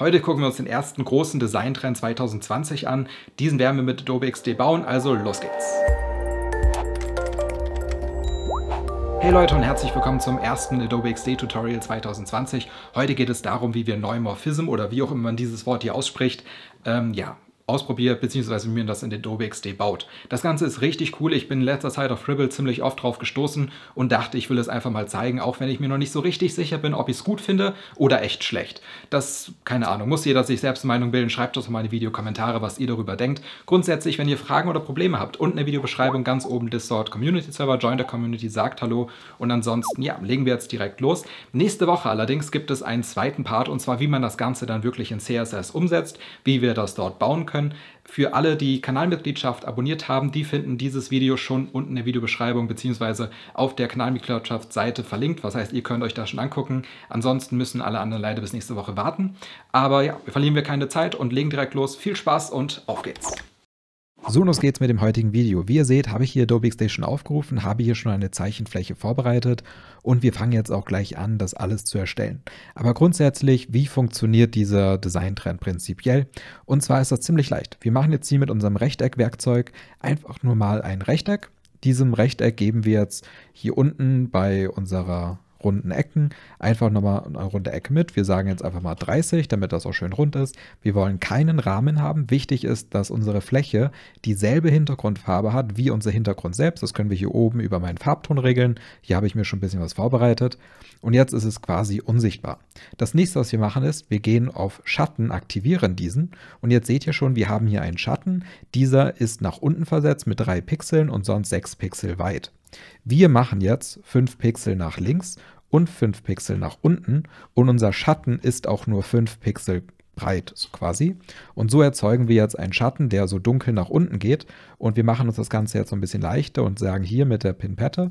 Heute gucken wir uns den ersten großen Design-Trend 2020 an. Diesen werden wir mit Adobe XD bauen, also los geht's. Hey Leute und herzlich willkommen zum ersten Adobe XD Tutorial 2020. Heute geht es darum, wie wir Neumorphism oder wie auch immer man dieses Wort hier ausspricht, ähm, ja, ausprobiert, beziehungsweise mir das in den Adobe XD baut. Das Ganze ist richtig cool. Ich bin in letzter Zeit auf Fribble ziemlich oft drauf gestoßen und dachte, ich will es einfach mal zeigen, auch wenn ich mir noch nicht so richtig sicher bin, ob ich es gut finde oder echt schlecht. Das, keine Ahnung, muss jeder sich selbst Meinung bilden. Schreibt uns mal in die Videokommentare, was ihr darüber denkt. Grundsätzlich, wenn ihr Fragen oder Probleme habt, unten in der Videobeschreibung ganz oben Discord Community Server, join der Community, sagt Hallo und ansonsten, ja, legen wir jetzt direkt los. Nächste Woche allerdings gibt es einen zweiten Part und zwar, wie man das Ganze dann wirklich in CSS umsetzt, wie wir das dort bauen können können. Für alle, die Kanalmitgliedschaft abonniert haben, die finden dieses Video schon unten in der Videobeschreibung bzw. auf der Kanalmitgliedschaftsseite verlinkt. Was heißt, ihr könnt euch da schon angucken. Ansonsten müssen alle anderen leider bis nächste Woche warten. Aber ja, verlieren wir keine Zeit und legen direkt los. Viel Spaß und auf geht's! So, los geht's mit dem heutigen Video. Wie ihr seht, habe ich hier Adobe Station aufgerufen, habe hier schon eine Zeichenfläche vorbereitet und wir fangen jetzt auch gleich an, das alles zu erstellen. Aber grundsätzlich, wie funktioniert dieser Design-Trend prinzipiell? Und zwar ist das ziemlich leicht. Wir machen jetzt hier mit unserem Rechteck-Werkzeug einfach nur mal ein Rechteck. Diesem Rechteck geben wir jetzt hier unten bei unserer runden Ecken einfach nochmal eine runde Ecke mit. Wir sagen jetzt einfach mal 30, damit das auch schön rund ist. Wir wollen keinen Rahmen haben. Wichtig ist, dass unsere Fläche dieselbe Hintergrundfarbe hat wie unser Hintergrund selbst. Das können wir hier oben über meinen Farbton regeln. Hier habe ich mir schon ein bisschen was vorbereitet. Und jetzt ist es quasi unsichtbar. Das nächste, was wir machen, ist, wir gehen auf Schatten, aktivieren diesen. Und jetzt seht ihr schon, wir haben hier einen Schatten. Dieser ist nach unten versetzt mit drei Pixeln und sonst sechs Pixel weit. Wir machen jetzt 5 Pixel nach links und 5 Pixel nach unten und unser Schatten ist auch nur 5 Pixel breit so quasi. Und so erzeugen wir jetzt einen Schatten, der so dunkel nach unten geht und wir machen uns das Ganze jetzt so ein bisschen leichter und sagen hier mit der Pinpette,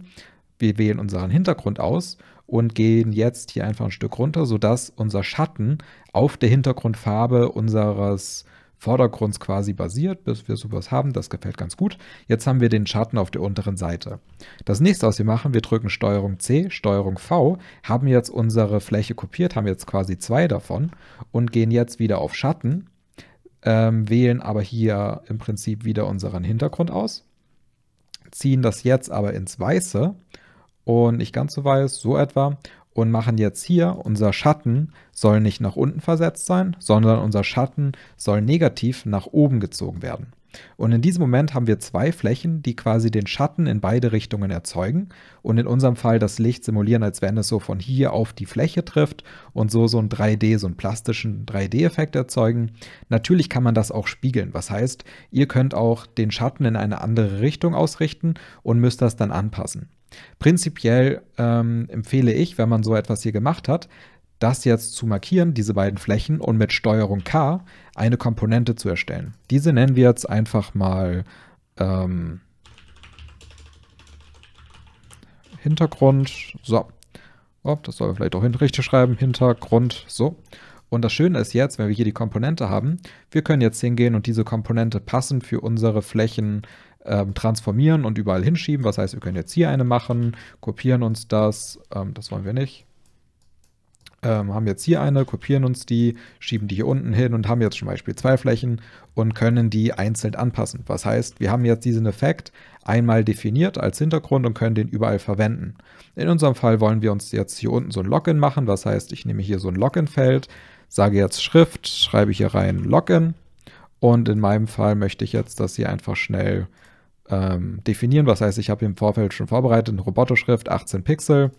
wir wählen unseren Hintergrund aus und gehen jetzt hier einfach ein Stück runter, sodass unser Schatten auf der Hintergrundfarbe unseres Vordergrunds quasi basiert, bis wir sowas haben. Das gefällt ganz gut. Jetzt haben wir den Schatten auf der unteren Seite. Das nächste, was wir machen, wir drücken Steuerung C, Steuerung V, haben jetzt unsere Fläche kopiert, haben jetzt quasi zwei davon und gehen jetzt wieder auf Schatten, ähm, wählen aber hier im Prinzip wieder unseren Hintergrund aus, ziehen das jetzt aber ins Weiße und nicht ganz so weiß, so etwa und machen jetzt hier, unser Schatten soll nicht nach unten versetzt sein, sondern unser Schatten soll negativ nach oben gezogen werden. Und in diesem Moment haben wir zwei Flächen, die quasi den Schatten in beide Richtungen erzeugen und in unserem Fall das Licht simulieren, als wenn es so von hier auf die Fläche trifft und so so ein 3D, so einen plastischen 3D-Effekt erzeugen. Natürlich kann man das auch spiegeln, was heißt, ihr könnt auch den Schatten in eine andere Richtung ausrichten und müsst das dann anpassen. Prinzipiell ähm, empfehle ich, wenn man so etwas hier gemacht hat, das jetzt zu markieren, diese beiden Flächen, und mit Steuerung K eine Komponente zu erstellen. Diese nennen wir jetzt einfach mal ähm, Hintergrund. So. Oh, das soll wir vielleicht auch richtig schreiben. Hintergrund. So. Und das Schöne ist jetzt, wenn wir hier die Komponente haben, wir können jetzt hingehen und diese Komponente passend für unsere Flächen ähm, transformieren und überall hinschieben. Was heißt, wir können jetzt hier eine machen, kopieren uns das, ähm, das wollen wir nicht. Ähm, haben jetzt hier eine, kopieren uns die, schieben die hier unten hin und haben jetzt zum Beispiel zwei Flächen und können die einzeln anpassen. Was heißt, wir haben jetzt diesen Effekt einmal definiert als Hintergrund und können den überall verwenden. In unserem Fall wollen wir uns jetzt hier unten so ein Login machen. Was heißt, ich nehme hier so ein Login-Feld, sage jetzt Schrift, schreibe hier rein Login und in meinem Fall möchte ich jetzt, dass hier einfach schnell ähm, definieren. Was heißt, ich habe im Vorfeld schon vorbereitet eine Roboterschrift, 18 Pixel.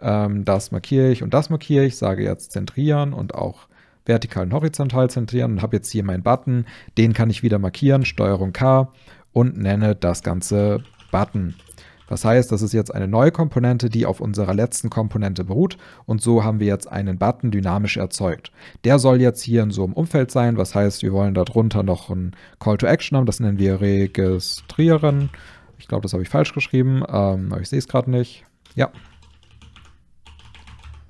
Ähm, das markiere ich und das markiere ich. Sage jetzt zentrieren und auch vertikal und horizontal zentrieren und habe jetzt hier meinen Button. Den kann ich wieder markieren, Steuerung K und nenne das Ganze Button. Das heißt, das ist jetzt eine neue Komponente, die auf unserer letzten Komponente beruht und so haben wir jetzt einen Button dynamisch erzeugt. Der soll jetzt hier in so einem Umfeld sein, was heißt, wir wollen darunter noch ein Call to Action haben, das nennen wir registrieren. Ich glaube, das habe ich falsch geschrieben, ähm, aber ich sehe es gerade nicht. Ja.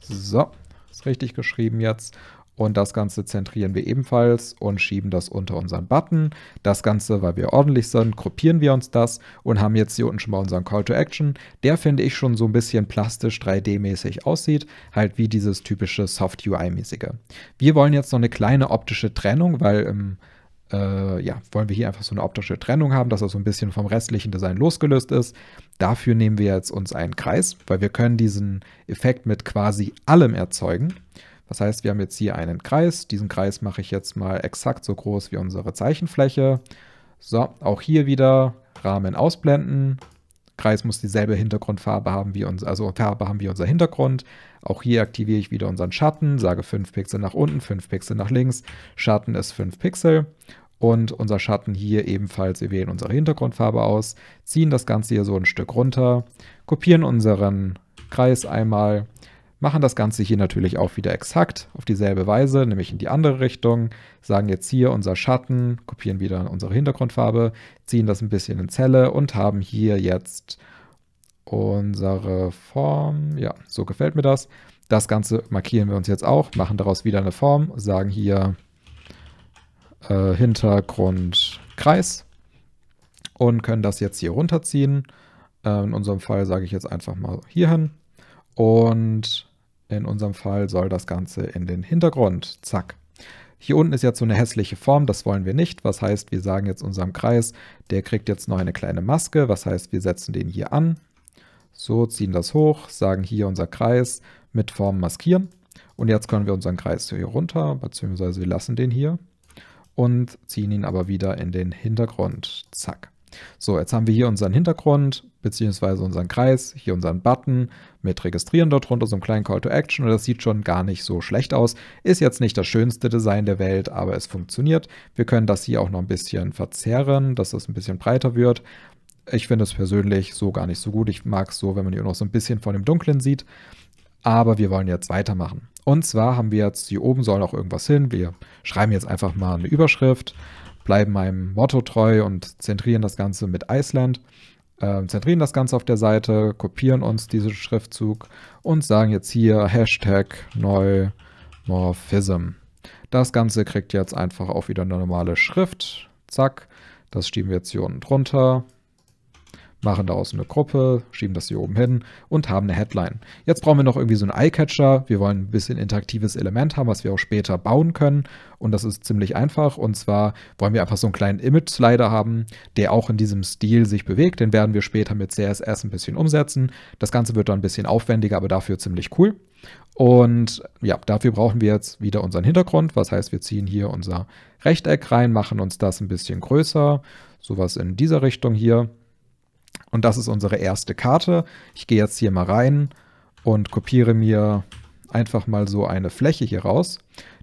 So, ist richtig geschrieben jetzt. Und das Ganze zentrieren wir ebenfalls und schieben das unter unseren Button. Das Ganze, weil wir ordentlich sind, gruppieren wir uns das und haben jetzt hier unten schon mal unseren Call to Action. Der finde ich schon so ein bisschen plastisch 3D-mäßig aussieht, halt wie dieses typische Soft-UI-mäßige. Wir wollen jetzt noch eine kleine optische Trennung, weil im ähm, äh, ja, wollen wir hier einfach so eine optische Trennung haben, dass er so ein bisschen vom restlichen Design losgelöst ist. Dafür nehmen wir jetzt uns einen Kreis, weil wir können diesen Effekt mit quasi allem erzeugen. Das heißt, wir haben jetzt hier einen Kreis. Diesen Kreis mache ich jetzt mal exakt so groß wie unsere Zeichenfläche. So, auch hier wieder Rahmen ausblenden. Kreis muss dieselbe Hintergrundfarbe haben wie uns, also Farbe haben wie unser Hintergrund. Auch hier aktiviere ich wieder unseren Schatten, sage 5 Pixel nach unten, 5 Pixel nach links. Schatten ist 5 Pixel. Und unser Schatten hier ebenfalls, wir wählen unsere Hintergrundfarbe aus, ziehen das Ganze hier so ein Stück runter, kopieren unseren Kreis einmal, machen das Ganze hier natürlich auch wieder exakt auf dieselbe Weise, nämlich in die andere Richtung, sagen jetzt hier unser Schatten, kopieren wieder unsere Hintergrundfarbe, ziehen das ein bisschen in Zelle und haben hier jetzt unsere Form. Ja, so gefällt mir das. Das Ganze markieren wir uns jetzt auch, machen daraus wieder eine Form, sagen hier äh, Hintergrund und können das jetzt hier runterziehen. Äh, in unserem Fall sage ich jetzt einfach mal hierhin und in unserem Fall soll das Ganze in den Hintergrund. Zack. Hier unten ist jetzt so eine hässliche Form, das wollen wir nicht. Was heißt, wir sagen jetzt unserem Kreis, der kriegt jetzt noch eine kleine Maske. Was heißt, wir setzen den hier an. So, ziehen das hoch, sagen hier unser Kreis mit Form maskieren. Und jetzt können wir unseren Kreis hier runter, beziehungsweise wir lassen den hier und ziehen ihn aber wieder in den Hintergrund. Zack. So, jetzt haben wir hier unseren Hintergrund, beziehungsweise unseren Kreis, hier unseren Button mit Registrieren dort drunter, so einen kleinen Call to Action und das sieht schon gar nicht so schlecht aus. Ist jetzt nicht das schönste Design der Welt, aber es funktioniert. Wir können das hier auch noch ein bisschen verzerren, dass das ein bisschen breiter wird. Ich finde es persönlich so gar nicht so gut. Ich mag es so, wenn man hier noch so ein bisschen von dem Dunklen sieht. Aber wir wollen jetzt weitermachen. Und zwar haben wir jetzt, hier oben soll noch irgendwas hin. Wir schreiben jetzt einfach mal eine Überschrift bleiben meinem Motto treu und zentrieren das Ganze mit Iceland. Äh, zentrieren das Ganze auf der Seite, kopieren uns diesen Schriftzug und sagen jetzt hier Hashtag Neumorphism. Das Ganze kriegt jetzt einfach auch wieder eine normale Schrift. Zack, das schieben wir jetzt hier unten drunter machen daraus eine Gruppe, schieben das hier oben hin und haben eine Headline. Jetzt brauchen wir noch irgendwie so einen Eyecatcher. Wir wollen ein bisschen interaktives Element haben, was wir auch später bauen können. Und das ist ziemlich einfach. Und zwar wollen wir einfach so einen kleinen Image-Slider haben, der auch in diesem Stil sich bewegt. Den werden wir später mit CSS ein bisschen umsetzen. Das Ganze wird dann ein bisschen aufwendiger, aber dafür ziemlich cool. Und ja, dafür brauchen wir jetzt wieder unseren Hintergrund. Was heißt, wir ziehen hier unser Rechteck rein, machen uns das ein bisschen größer. Sowas in dieser Richtung hier und das ist unsere erste Karte. Ich gehe jetzt hier mal rein und kopiere mir einfach mal so eine Fläche hier raus,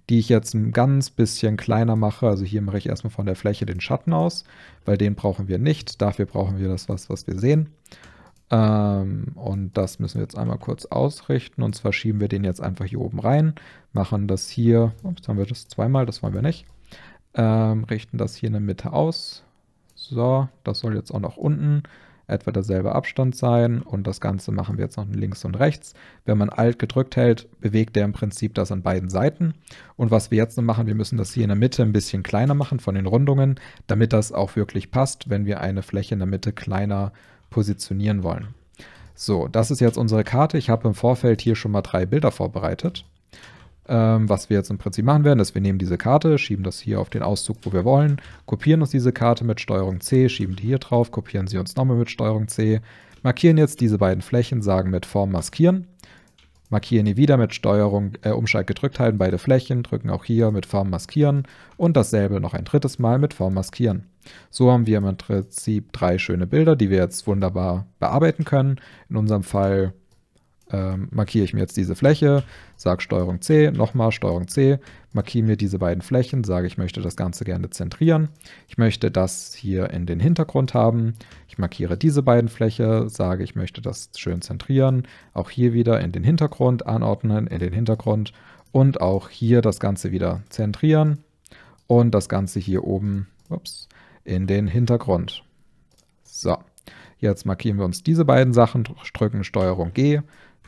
die ich jetzt ein ganz bisschen kleiner mache. Also hier mache ich erstmal von der Fläche den Schatten aus, weil den brauchen wir nicht. Dafür brauchen wir das, was, was wir sehen. Ähm, und das müssen wir jetzt einmal kurz ausrichten. Und zwar schieben wir den jetzt einfach hier oben rein, machen das hier, ups, haben wir das zweimal, das wollen wir nicht. Ähm, richten das hier in der Mitte aus. So, das soll jetzt auch nach unten etwa derselbe Abstand sein und das Ganze machen wir jetzt noch links und rechts. Wenn man Alt gedrückt hält, bewegt er im Prinzip das an beiden Seiten. Und was wir jetzt noch machen, wir müssen das hier in der Mitte ein bisschen kleiner machen von den Rundungen, damit das auch wirklich passt, wenn wir eine Fläche in der Mitte kleiner positionieren wollen. So, das ist jetzt unsere Karte. Ich habe im Vorfeld hier schon mal drei Bilder vorbereitet. Ähm, was wir jetzt im Prinzip machen werden, ist, wir nehmen diese Karte, schieben das hier auf den Auszug, wo wir wollen, kopieren uns diese Karte mit Steuerung C, schieben die hier drauf, kopieren sie uns nochmal mit Steuerung C, markieren jetzt diese beiden Flächen, sagen mit Form maskieren, markieren die wieder mit Steuerung äh, Umschalt gedrückt halten, beide Flächen, drücken auch hier mit Form maskieren und dasselbe noch ein drittes Mal mit Form maskieren. So haben wir im Prinzip drei schöne Bilder, die wir jetzt wunderbar bearbeiten können. In unserem Fall ähm, markiere ich mir jetzt diese Fläche, sage Steuerung C, nochmal Steuerung C, markiere mir diese beiden Flächen, sage ich möchte das Ganze gerne zentrieren, ich möchte das hier in den Hintergrund haben, ich markiere diese beiden Fläche, sage ich möchte das schön zentrieren, auch hier wieder in den Hintergrund anordnen, in den Hintergrund und auch hier das Ganze wieder zentrieren und das Ganze hier oben ups, in den Hintergrund. So, jetzt markieren wir uns diese beiden Sachen, drücken STRG G,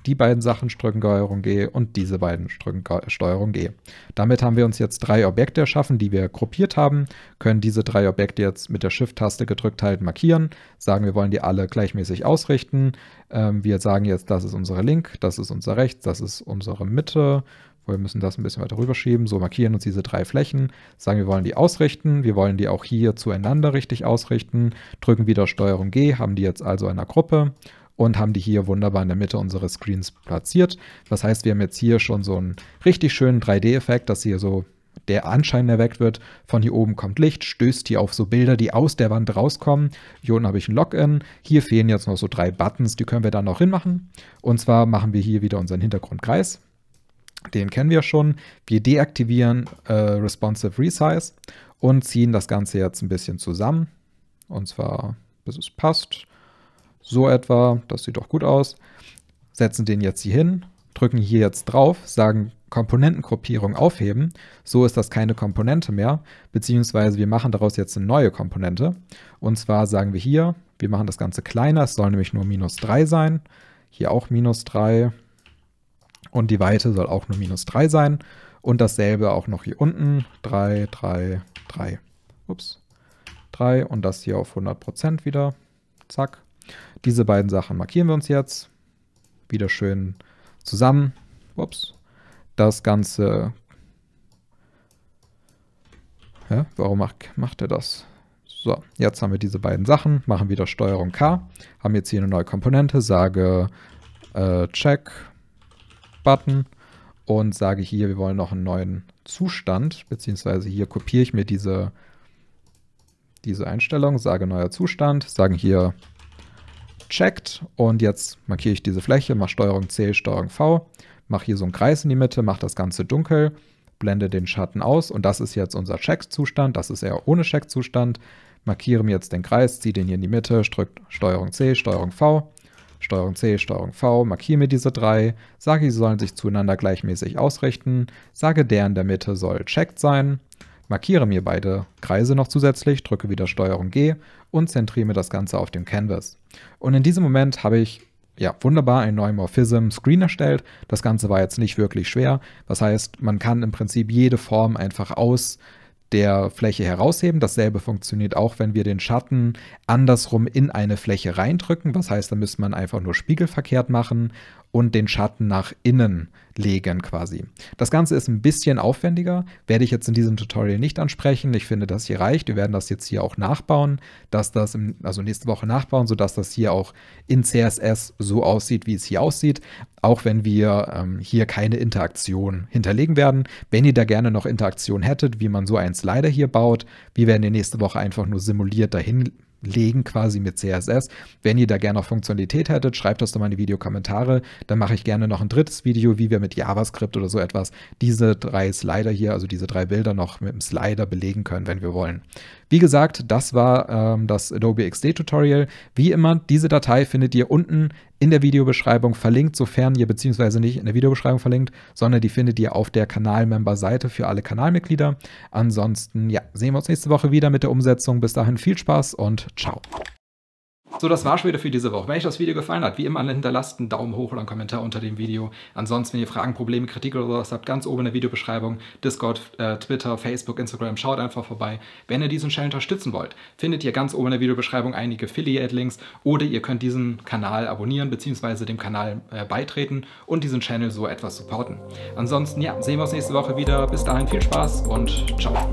die beiden Sachen Strömsteuerung G und diese beiden Strömsteuerung G. Damit haben wir uns jetzt drei Objekte erschaffen, die wir gruppiert haben, können diese drei Objekte jetzt mit der Shift-Taste gedrückt halten markieren, sagen wir wollen die alle gleichmäßig ausrichten. Ähm, wir sagen jetzt, das ist unsere Link, das ist unser Rechts, das ist unsere Mitte, wir müssen das ein bisschen weiter rüberschieben, so markieren uns diese drei Flächen, sagen wir wollen die ausrichten, wir wollen die auch hier zueinander richtig ausrichten, drücken wieder STRG, haben die jetzt also einer Gruppe und haben die hier wunderbar in der Mitte unseres Screens platziert. Das heißt, wir haben jetzt hier schon so einen richtig schönen 3D-Effekt, dass hier so der Anschein erweckt wird, von hier oben kommt Licht, stößt hier auf so Bilder, die aus der Wand rauskommen. Hier unten habe ich ein Login. Hier fehlen jetzt noch so drei Buttons, die können wir dann noch hinmachen. Und zwar machen wir hier wieder unseren Hintergrundkreis. Den kennen wir schon. Wir deaktivieren äh, Responsive Resize und ziehen das Ganze jetzt ein bisschen zusammen. Und zwar, bis es passt so etwa, das sieht doch gut aus, setzen den jetzt hier hin, drücken hier jetzt drauf, sagen Komponentengruppierung aufheben, so ist das keine Komponente mehr, beziehungsweise wir machen daraus jetzt eine neue Komponente. Und zwar sagen wir hier, wir machen das Ganze kleiner, es soll nämlich nur minus 3 sein, hier auch minus 3 und die Weite soll auch nur minus 3 sein und dasselbe auch noch hier unten, 3, 3, 3, ups, 3 und das hier auf 100% wieder, zack. Diese beiden Sachen markieren wir uns jetzt. Wieder schön zusammen. Ups. Das Ganze. Hä? Warum macht, macht er das? So, jetzt haben wir diese beiden Sachen. Machen wieder Steuerung K. Haben jetzt hier eine neue Komponente. Sage äh, Check Button und sage hier, wir wollen noch einen neuen Zustand, beziehungsweise hier kopiere ich mir diese, diese Einstellung, sage neuer Zustand, sagen hier checkt und jetzt markiere ich diese Fläche, mache Steuerung C, Steuerung V, mache hier so einen Kreis in die Mitte, mache das Ganze dunkel, blende den Schatten aus und das ist jetzt unser Check-Zustand, das ist eher ohne Check-Zustand. Markiere mir jetzt den Kreis, ziehe den hier in die Mitte, drücke Steuerung C, Steuerung V, Steuerung C, Steuerung V, markiere mir diese drei, sage, sie sollen sich zueinander gleichmäßig ausrichten, sage, der in der Mitte soll checkt sein, Markiere mir beide Kreise noch zusätzlich, drücke wieder STRG und zentriere mir das Ganze auf dem Canvas. Und in diesem Moment habe ich ja, wunderbar einen neuen Morphism Screen erstellt. Das Ganze war jetzt nicht wirklich schwer. Das heißt, man kann im Prinzip jede Form einfach aus der Fläche herausheben. Dasselbe funktioniert auch, wenn wir den Schatten andersrum in eine Fläche reindrücken. Was heißt, da müsste man einfach nur spiegelverkehrt machen und den Schatten nach innen legen quasi. Das Ganze ist ein bisschen aufwendiger, werde ich jetzt in diesem Tutorial nicht ansprechen. Ich finde, das hier reicht. Wir werden das jetzt hier auch nachbauen, dass das im, also nächste Woche nachbauen, sodass das hier auch in CSS so aussieht, wie es hier aussieht, auch wenn wir ähm, hier keine Interaktion hinterlegen werden. Wenn ihr da gerne noch Interaktion hättet, wie man so ein Slider hier baut. Wir werden die nächste Woche einfach nur simuliert dahin legen quasi mit CSS. Wenn ihr da gerne noch Funktionalität hättet, schreibt das doch mal in die Videokommentare. Dann mache ich gerne noch ein drittes Video, wie wir mit JavaScript oder so etwas diese drei Slider hier, also diese drei Bilder noch mit dem Slider belegen können, wenn wir wollen. Wie gesagt, das war ähm, das Adobe XD Tutorial. Wie immer, diese Datei findet ihr unten in der Videobeschreibung verlinkt, sofern ihr beziehungsweise nicht in der Videobeschreibung verlinkt, sondern die findet ihr auf der Kanalmember-Seite für alle Kanalmitglieder. Ansonsten, ja, sehen wir uns nächste Woche wieder mit der Umsetzung. Bis dahin viel Spaß und ciao. So, das war schon wieder für diese Woche. Wenn euch das Video gefallen hat, wie immer hinterlasst einen Daumen hoch oder einen Kommentar unter dem Video. Ansonsten, wenn ihr Fragen, Probleme, Kritik oder sowas habt, ganz oben in der Videobeschreibung, Discord, äh, Twitter, Facebook, Instagram, schaut einfach vorbei. Wenn ihr diesen Channel unterstützen wollt, findet ihr ganz oben in der Videobeschreibung einige Affiliate-Links oder ihr könnt diesen Kanal abonnieren bzw. dem Kanal äh, beitreten und diesen Channel so etwas supporten. Ansonsten, ja, sehen wir uns nächste Woche wieder. Bis dahin viel Spaß und ciao.